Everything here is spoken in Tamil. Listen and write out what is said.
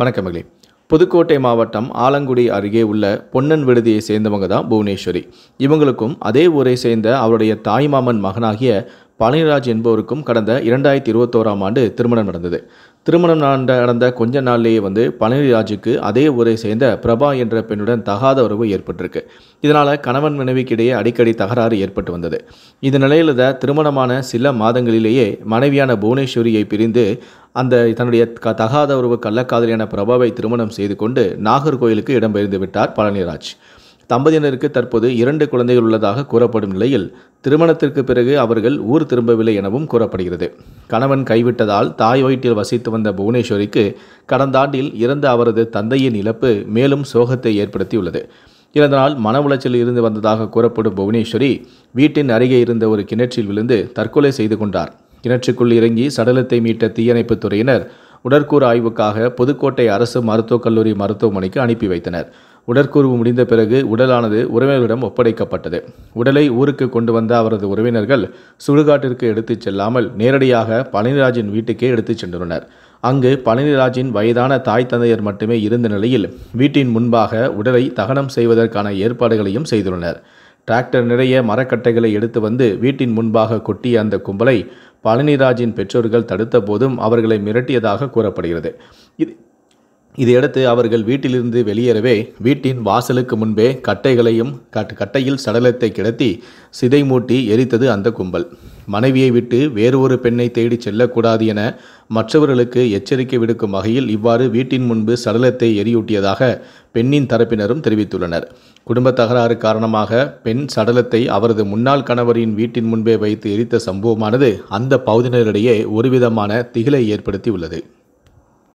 வணக்கமகளே புதுக்கோட்டை மாவட்டம் ஆலங்குடி அருகே உள்ள பொன்னன் விடுதியை சேர்ந்தவங்க தான் புவனேஸ்வரி இவங்களுக்கும் அதே ஊரை சேர்ந்த அவருடைய தாய்மாமன் மகனாகிய பழனிராஜ் என்பவருக்கும் கடந்த இரண்டாயிரத்தி இருபத்தோராம் ஆண்டு திருமணம் நடந்தது திருமணம் நடந்த கொஞ்ச நாள்லேயே வந்து பழனிராஜுக்கு அதே ஊரை சேர்ந்த பிரபா என்ற பெண்ணுடன் தகாத உறவு ஏற்பட்டிருக்கு இதனால் கணவன் மனைவிக்கிடையே அடிக்கடி தகராறு ஏற்பட்டு வந்தது இந்த நிலையில் தான் திருமணமான சில மாதங்களிலேயே மனைவியான புவனேஸ்வரியை பிரிந்து அந்த தன்னுடைய க தகாத உறவு கள்ளக்காதலியான பிரபாவை திருமணம் செய்து கொண்டு நாகர்கோயிலுக்கு இடம்பெயர்ந்து விட்டார் பழனிராஜ் தம்பதியினருக்கு தற்போது இரண்டு குழந்தைகள் உள்ளதாக கூறப்படும் நிலையில் திருமணத்திற்கு பிறகு அவர்கள் ஊர் திரும்பவில்லை எனவும் கூறப்படுகிறது கணவன் கைவிட்டதால் தாய் வயிற்றில் வசித்து வந்த புவனேஸ்வரிக்கு கடந்த ஆண்டில் இறந்த அவரது தந்தையின் இழப்பு மேலும் சோகத்தை ஏற்படுத்தியுள்ளது இதனால் மன உளைச்சலில் இருந்து வந்ததாக கூறப்படும் புவனேஸ்வரி வீட்டின் அருகே இருந்த ஒரு கிணற்றில் விழுந்து தற்கொலை செய்து கொண்டார் கிணற்றுக்குள் இறங்கி சடலத்தை மீட்ட தீயணைப்புத் துறையினர் உடற்கூறு ஆய்வுக்காக புதுக்கோட்டை அரசு மருத்துவக் கல்லூரி மருத்துவமனைக்கு அனுப்பி வைத்தனர் உடற்கூர்வு முடிந்த பிறகு உடலானது உறவினர்களிடம் ஒப்படைக்கப்பட்டது உடலை ஊருக்கு கொண்டு வந்த அவரது உறவினர்கள் சுடுகாட்டிற்கு எடுத்துச் செல்லாமல் நேரடியாக பழனிராஜின் வீட்டுக்கே எடுத்துச் சென்றுள்ளனர் அங்கு பழனிராஜின் வயதான தாய் தந்தையர் மட்டுமே இருந்த நிலையில் வீட்டின் முன்பாக உடலை தகனம் செய்வதற்கான ஏற்பாடுகளையும் செய்துள்ளனர் டிராக்டர் நிறைய மரக்கட்டைகளை எடுத்து வந்து வீட்டின் முன்பாக கொட்டிய அந்த கும்பலை பழனிராஜின் பெற்றோர்கள் தடுத்த போதும் அவர்களை மிரட்டியதாக கூறப்படுகிறது இதையடுத்து அவர்கள் வீட்டிலிருந்து வெளியேறவே வீட்டின் வாசலுக்கு முன்பே கட்டைகளையும் கட் கட்டையில் சடலத்தை கிடத்தி சிதை மூட்டி எரித்தது அந்த கும்பல் மனைவியை விட்டு வேறு ஒரு பெண்ணை தேடிச் செல்லக்கூடாது என மற்றவர்களுக்கு எச்சரிக்கை விடுக்கும் வகையில் இவ்வாறு வீட்டின் முன்பு சடலத்தை எரியூட்டியதாக பெண்ணின் தரப்பினரும் தெரிவித்துள்ளனர் குடும்ப தகராறு காரணமாக பெண் சடலத்தை அவரது முன்னாள் கணவரின் வீட்டின் முன்பே வைத்து எரித்த சம்பவமானது அந்த பகுதியினரிடையே ஒருவிதமான திகிலை ஏற்படுத்தி உள்ளது